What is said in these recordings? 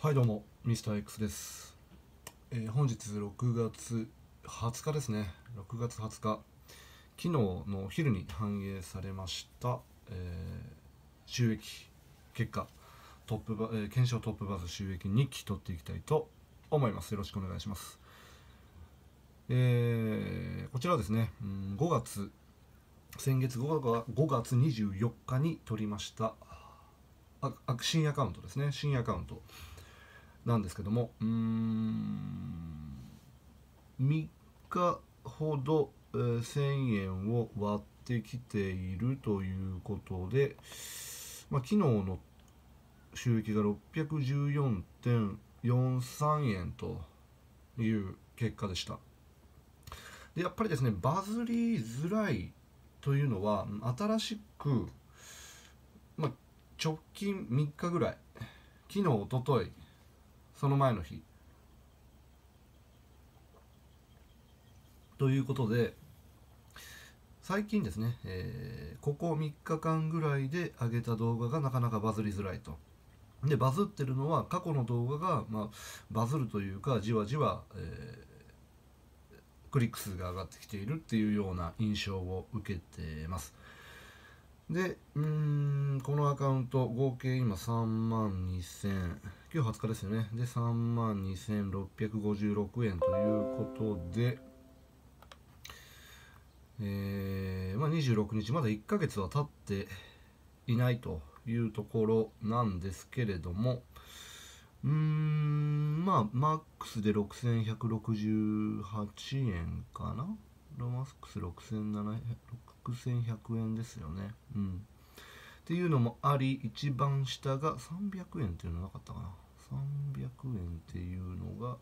はいどうもミスター X です、えー、本日6月20日ですね6月20日昨日の昼に反映されました、えー、収益結果トップバ、えー、検証トップバズ収益2期取っていきたいと思いますよろしくお願いしますえー、こちらですね、うん、5月先月 5, 5月24日に取りましたあ新アカウントですね新アカウントなんですけどもうん3日ほど、えー、1000円を割ってきているということで、まあ、昨日の収益が614.43円という結果でしたでやっぱりですねバズりづらいというのは新しく、まあ、直近3日ぐらい昨日おとといその前の日ということで最近ですね、えー、ここ3日間ぐらいで上げた動画がなかなかバズりづらいとでバズってるのは過去の動画が、まあ、バズるというかじわじわ、えー、クリック数が上がってきているっていうような印象を受けてますでうーんこのアカウント合計今3万2000今日20日ですよね。で、3万2656円ということで、えー、まあ、26日、まだ1ヶ月は経っていないというところなんですけれども、うーん、まあ、マックスで6168円かなロマックス6 1 0 0円ですよね。うん。っていうのもあり一番下が300円っていうのなかったかな300円っていうのが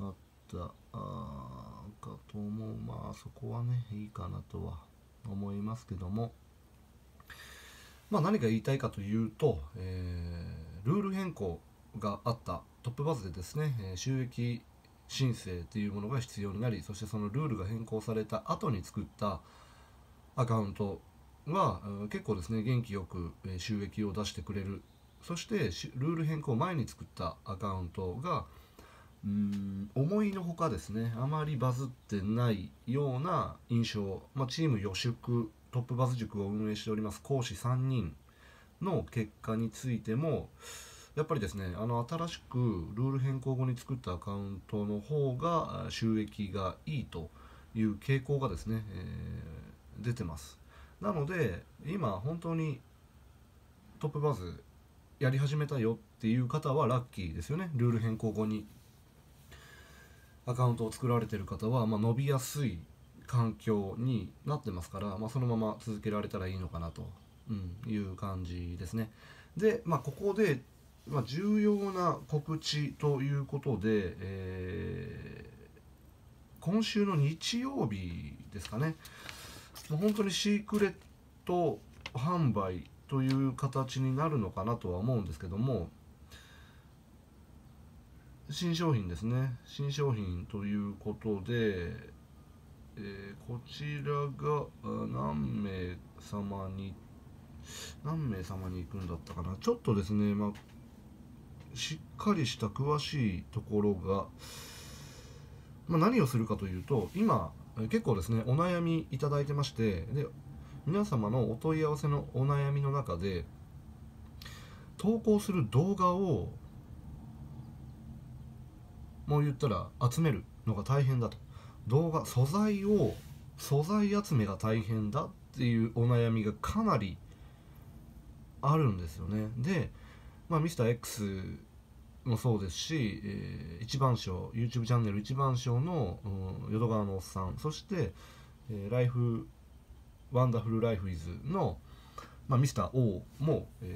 あったあかと思うまあそこはねいいかなとは思いますけどもまあ何か言いたいかというと、えー、ルール変更があったトップバズでですね、え収益申請というものが必要になりそしてそのルールが変更された後に作ったアカウントは結構ですね元気よく収益を出してくれるそしてルール変更前に作ったアカウントがうん思いのほかですねあまりバズってないような印象、まあ、チーム予祝トップバズ塾を運営しております講師3人の結果についてもやっぱりですねあの新しくルール変更後に作ったアカウントの方が収益がいいという傾向がですね、えー、出てますなので今本当にトップバズやり始めたよっていう方はラッキーですよねルール変更後にアカウントを作られてる方は、ま伸びやすい環境になってますから、まあ、そのまま続けられたらいいのかなと、うん、いう感じですねで、まあ、ここで、まあ、重要な告知ということで、えー、今週の日曜日ですかねもう本当にシークレット販売という形になるのかなとは思うんですけども新商品ですね新商品ということで、えー、こちらが何名様に何名様に行くんだったかなちょっとですね、まあ、しっかりした詳しいところがまあ、何をするかというと今結構ですねお悩みいただいてましてで皆様のお問い合わせのお悩みの中で投稿する動画をもう言ったら集めるのが大変だと動画素材を素材集めが大変だっていうお悩みがかなりあるんですよねで、まあ、Mr.X もそうですし、えー、一番賞 YouTube チャンネル一番賞の、うん、淀川のおっさんそして、えー、ライフワンダフルライフイズの、まあ、ミスター O も、え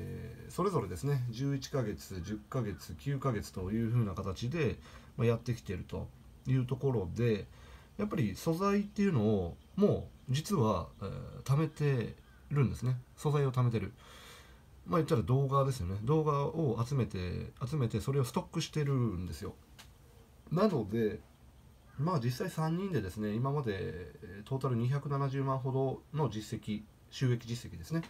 ー、それぞれですね11ヶ月10ヶ月9ヶ月というふうな形で、まあ、やってきているというところでやっぱり素材っていうのをもう実は、えー、貯めてるんですね素材を貯めてる。まあ言ったら動画ですよね動画を集めて集めてそれをストックしてるんですよなのでまあ実際3人でですね今までトータル270万ほどの実績収益実績ですね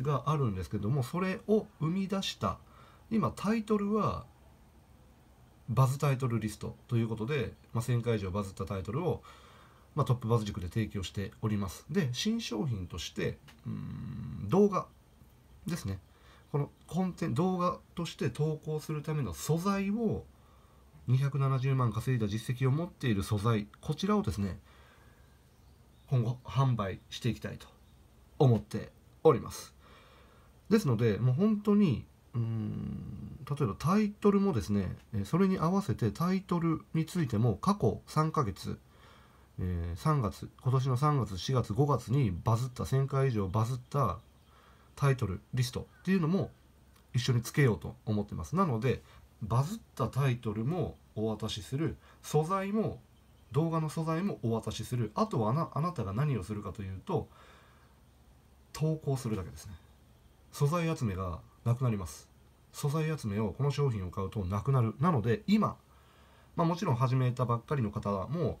があるんですけどもそれを生み出した今タイトルはバズタイトルリストということで、まあ、1000回以上バズったタイトルを、まあ、トップバズ塾で提供しておりますで新商品としてうん動画ですねこのコンテン動画として投稿するための素材を270万稼いだ実績を持っている素材こちらをですね今後販売していきたいと思っておりますですのでもう本当にうん例えばタイトルもですねそれに合わせてタイトルについても過去3ヶ月、えー、3月今年の3月4月5月にバズった1000回以上バズったタイトルリストっていうのも一緒につけようと思ってますなのでバズったタイトルもお渡しする素材も動画の素材もお渡しするあとはなあなたが何をするかというと投稿するだけですね素材集めがなくなります素材集めをこの商品を買うとなくなるなので今、まあ、もちろん始めたばっかりの方も、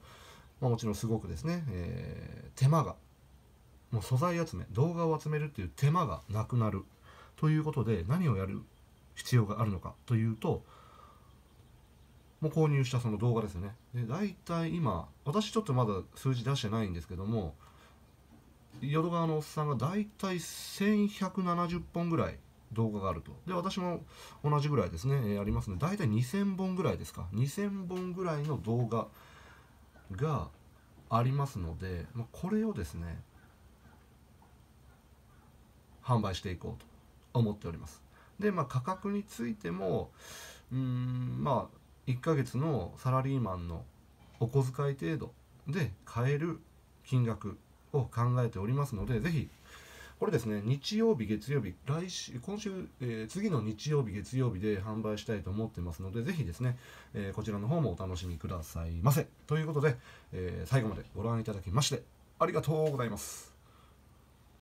まあ、もちろんすごくですね、えー、手間がもう素材集め動画を集めるっていう手間がなくなるということで何をやる必要があるのかというともう購入したその動画ですよねで大体今私ちょっとまだ数字出してないんですけども淀川のおっさんが大体1170本ぐらい動画があるとで私も同じぐらいですね、えー、ありますので大体2000本ぐらいですか2000本ぐらいの動画がありますので、まあ、これをですね販売していこうと思っておりますで、まあ、価格についてもうんまあ1ヶ月のサラリーマンのお小遣い程度で買える金額を考えておりますので是非これですね、日曜日、月曜日、来週、今週、えー、次の日曜日、月曜日で販売したいと思ってますので、ぜひですね、えー、こちらの方もお楽しみくださいませ。ということで、えー、最後までご覧いただきまして、ありがとうございます。